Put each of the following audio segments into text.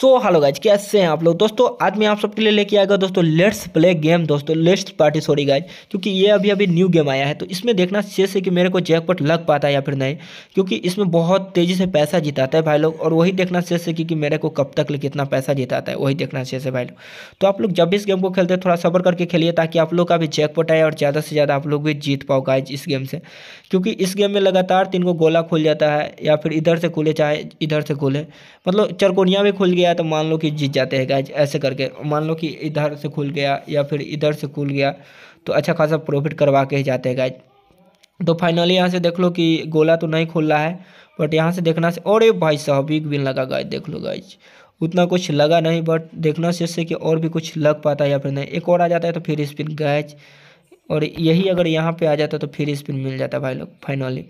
so hello guys कैसे हैं आप लोग दोस्तों आज मैं आप सबके लिए लेके आएगा दोस्तों लेट्स प्ले गेम दोस्तों लेट्स पार्टी सॉरी गाइज क्योंकि ये अभी अभी न्यू गेम आया है तो इसमें देखना शेष है कि मेरे को जैकपॉट लग पाता है या फिर नहीं क्योंकि इसमें बहुत तेज़ी से पैसा जिताता है भाई लोग और वही देखना शेष है कि मेरे को कब तक कितना पैसा जिताता है वही देखना शेष है भाई लोग तो आप लोग जब भी इस गेम को खेलते हैं थोड़ा सबर करके खेलिए ताकि आप लोग का भी जैकपॉट आए और ज़्यादा से ज़्यादा आप लोग भी जीत पाओ गाइज इस गेम से क्योंकि इस गेम में लगातार तीन को गोला खुल जाता है या फिर इधर से खुले चाहे इधर से खुले मतलब चरकोनिया भी खुल गया गया तो मान लो कि जीत जाते हैं गाइज ऐसे करके मान लो कि इधर से खुल गया या फिर इधर से खुल गया तो अच्छा खासा प्रॉफिट करवा के ही जाते हैं गाइज तो फाइनली यहाँ से देख लो कि गोला तो नहीं खुल रहा है बट यहाँ से देखना से और भाई साहब बिग बिन लगा गाइज देख लो गाइज उतना कुछ लगा नहीं बट देखना से इससे कि और भी कुछ लग पाता है या फिर नहीं एक और आ जाता है तो फिर स्पिन गैच और यही अगर यहाँ पे आ जाता तो फ्री स्पिन मिल जाता भाई लोग फाइनली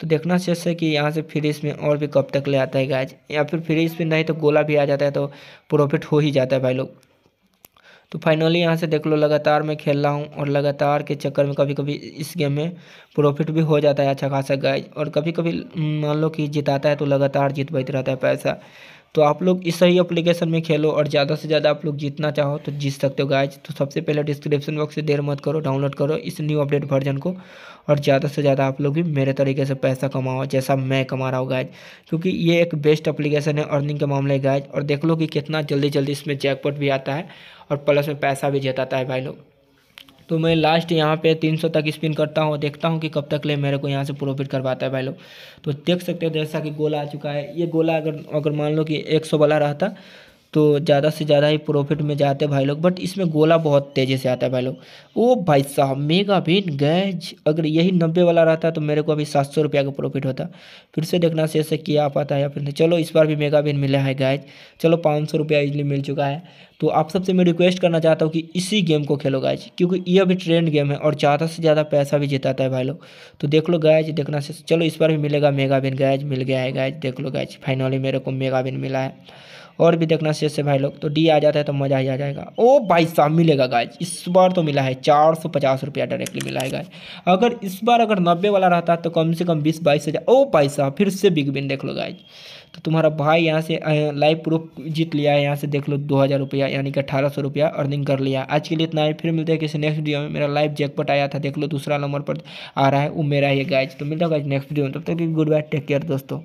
तो देखना चाहिए है कि यहाँ से फ्री स्पिन और भी कब तक ले आता है गाइज या फिर फ्री स्पिन नहीं तो गोला भी आ जाता है तो प्रॉफिट हो ही जाता है भाई लोग तो फाइनली यहाँ से देख लो लगातार मैं खेल रहा हूँ और लगातार के चक्कर में कभी कभी इस गेम में प्रॉफिट भी हो जाता है अच्छा खासा गाइज और कभी कभी हम्म, मान लो कि जिताता है तो लगातार जीत बैठ रहता है पैसा तो आप लोग इस सही एप्लीकेशन में खेलो और ज़्यादा से ज़्यादा आप लोग जीतना चाहो तो जीत सकते हो गाइज तो सबसे पहले डिस्क्रिप्शन बॉक्स से देर मत करो डाउनलोड करो इस न्यू अपडेट वर्जन को और ज़्यादा से ज़्यादा आप लोग भी मेरे तरीके से पैसा कमाओ जैसा मैं कमा रहा हूँ गाइज क्योंकि ये एक बेस्ट अप्लीकेशन है अर्निंग के मामले गाइज और देख लो कि कितना जल्दी जल्दी इसमें जैकपॉट भी आता है और प्लस में पैसा भी जताता है भाई लोग तो मैं लास्ट यहाँ पे 300 तक स्पिन करता हूँ देखता हूँ कि कब तक ले मेरे को यहाँ से प्रॉफिट करवाता है भाई लोग तो देख सकते हो जैसा कि गोला आ चुका है ये गोला अगर अगर मान लो कि एक सौ वाला रहता तो ज़्यादा से ज़्यादा ही प्रॉफिट में जाते भाई लोग बट इसमें गोला बहुत तेज़ी से आता है भाई लोग ओ भाई साहब मेगा बिन गैज अगर यही नब्बे वाला रहता तो मेरे को अभी सात सौ रुपया का प्रॉफिट होता फिर से देखना से ऐसे किया पाता है या फिर चलो इस बार भी मेगा बिन मिला है गैज चलो पाँच सौ रुपया इजली मिल चुका है तो आप सबसे मैं रिक्वेस्ट करना चाहता हूँ कि इसी गेम को खेलो गैज क्योंकि ये अभी ट्रेंड गेम है और ज़्यादा से ज़्यादा पैसा भी जिताता है भाई लोग तो देख लो गैज देखना से चलो इस बार भी मिलेगा मेगा बिन गैज मिल गया है गैज देख लो गैज फाइनली मेरे को मेगा बिन मिला है और भी देखना शेष से भाई लोग तो डी आ जाता है तो मज़ा ही आ जाएगा ओ भाई साहब मिलेगा गाइज इस बार तो मिला है चार सौ पचास रुपया डायरेक्टली मिला है गाइज अगर इस बार अगर नब्बे वाला रहता तो कम से कम बीस बाईस हज़ार ओ भाई साहब फिर से बिग बिन देख लो गाइज तो तुम्हारा भाई यहाँ से लाइव प्रूफ जीत लिया है यहाँ से देख लो दो हज़ार रुपया यानी कि अठारह सौ रुपया अर्निंग कर लिया आज के लिए इतना ही फिर मिलते हैं किसी नेक्स्ट वीडियो में मेरा लाइव जैकपट आया था देख लो दूसरा नंबर पर आ रहा है वो मेरा ही गाइज तो मिलता है गाइज नेक्स्ट वीडियो में तब तक गुड बाय टेक केयर दोस्तों